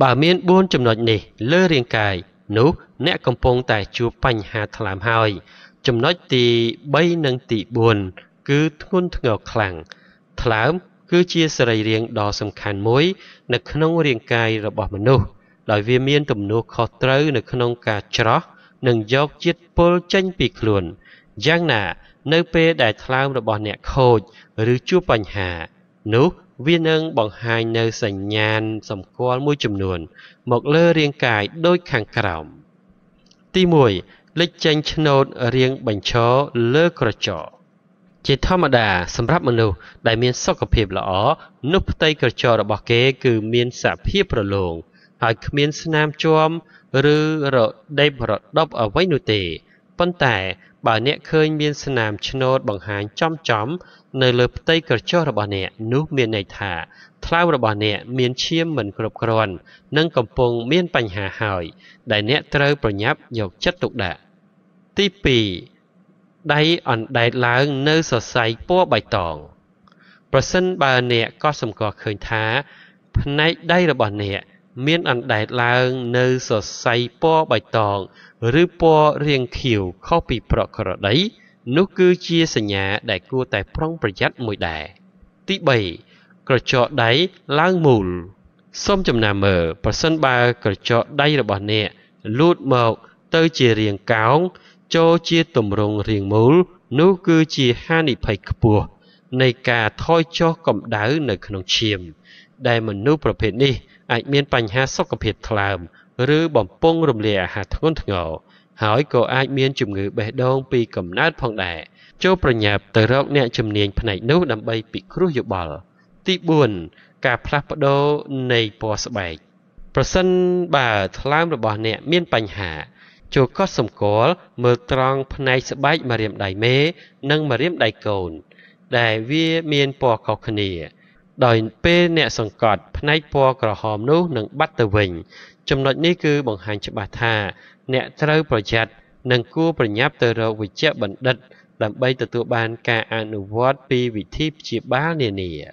បើមាន4ចំណុចនេះ លើរាងកាយនោះអ្នកកំពុងតែជួបបញ្ហាថ្លើមហើយ ចំណុចទី3និងទី4គឺធ្ងន់ធ្ងរខ្លាំងថ្លើមគឺជាសរីរាង្គដ៏សំខាន់មួយ នៅក្នុងរាងកាយរបស់មនុស្សដោយវាមានទំនួលខុសត្រូវនៅក្នុងការច្រោះនិងយកជាតិពុលចេញពីខ្លួន យ៉ាងណា នៅ ពេលដែលថ្លើមរបស់អ្នកខូចឬជួបបញ្ហានោះវានឹងបង្ហាញនៅសញ្ញាណសម្គាល់មួយចំនួន មកលើរាងកាយដូចខាងក្រោម ទី1លេចចេញឆ្នូតរាងបញ្ឈរលើក្រចកជាធម្មតាសម្រាប់មនុស្សដែលមានសុខភាពល្អនោះផ្ទៃក្រចករបស់គេគឺ មានសភាពរលោងហើយគ្មានស្នាមជាំឬរដេបរដប់អ្វីនោះទេប៉ុន្តែបើអ្នកឃើញមានស្នាមឆ្នូតបង្ហាញចំចំ នៅលើផ្ទៃក្រចុះរបស់អ្នកនោះមានន័យថា ថ្លើមរបស់អ្នក មានឈាមមិនគ្រប់គ្រាន់និងកំពុងមានបញ្ហាហើយ ដែលអ្នកត្រូវប្រញាប់យកចិត្តទុកដាក់ទី2ដៃអណ្ដែតឡើងនៅសរសៃពណ៌បៃតងប្រសិនបើអ្នកក៏សម្គាល់ឃើញថា ផ្នែកដៃរបស់អ្នកមានអណ្ដែតឡើងនៅសរសៃពណ៌បៃតងឬពណ៌រាងខៀវខុសពីប្រក្រតីនោះគឺជាសញ្ញាដែលគួរតែប្រុងប្រយ័ត្នមួយដែរទី3ក្រចកដៃឡើងមូលសូមចំណាំមើលប្រសិនបើក្រចកដៃរបស់អ្នកលូតមកទៅជារាងកោង ចូលជាទម្រង់រាងមូលនោះគឺជាហានិភ័យខ្ពស់នៃការថយចុះកម្ដៅនៅក្នុងឈាមដែលមនុស្សប្រភេទនេះអាចមានបញ្ហាសុខភាពថ្លើមឬបំពង់រំលាយអាហារធ្ងន់ធ្ងរហើយក៏អាចមានជំងឺបេះដូងពីកំណើតផងដែរចូលប្រញាប់ទៅរកអ្នកជំនាញផ្នែកនោះដើម្បីពិគ្រោះយោបល់ ទី4ការផ្លាស់ប្ដូរនៃពណ៌ស្បែកប្រសិនបើថ្លើមរបស់អ្នកមានបញ្ហាចូលកត់សម្គាល់មើលត្រង់ផ្នែកស្បែកម្រាមដៃមេនិងម្រាមដៃកូនដែលវាមានពណ៌ខុសគ្នា ដោយពេលអ្នក សង្កត់ផ្នែកពណ៌ក្រហមនោះនឹងបាត់ទៅវិញ ចំណុចនេះគឺបង្ហាញច្បាស់ថាអ្នកត្រូវប្រយ័ត្ននិងគួរប្រញាប់ទៅរកវេជ្ជបណ្ឌិតដើម្បីទទួលបានការអនុវត្តពីវិធីព្យាបាលនានា។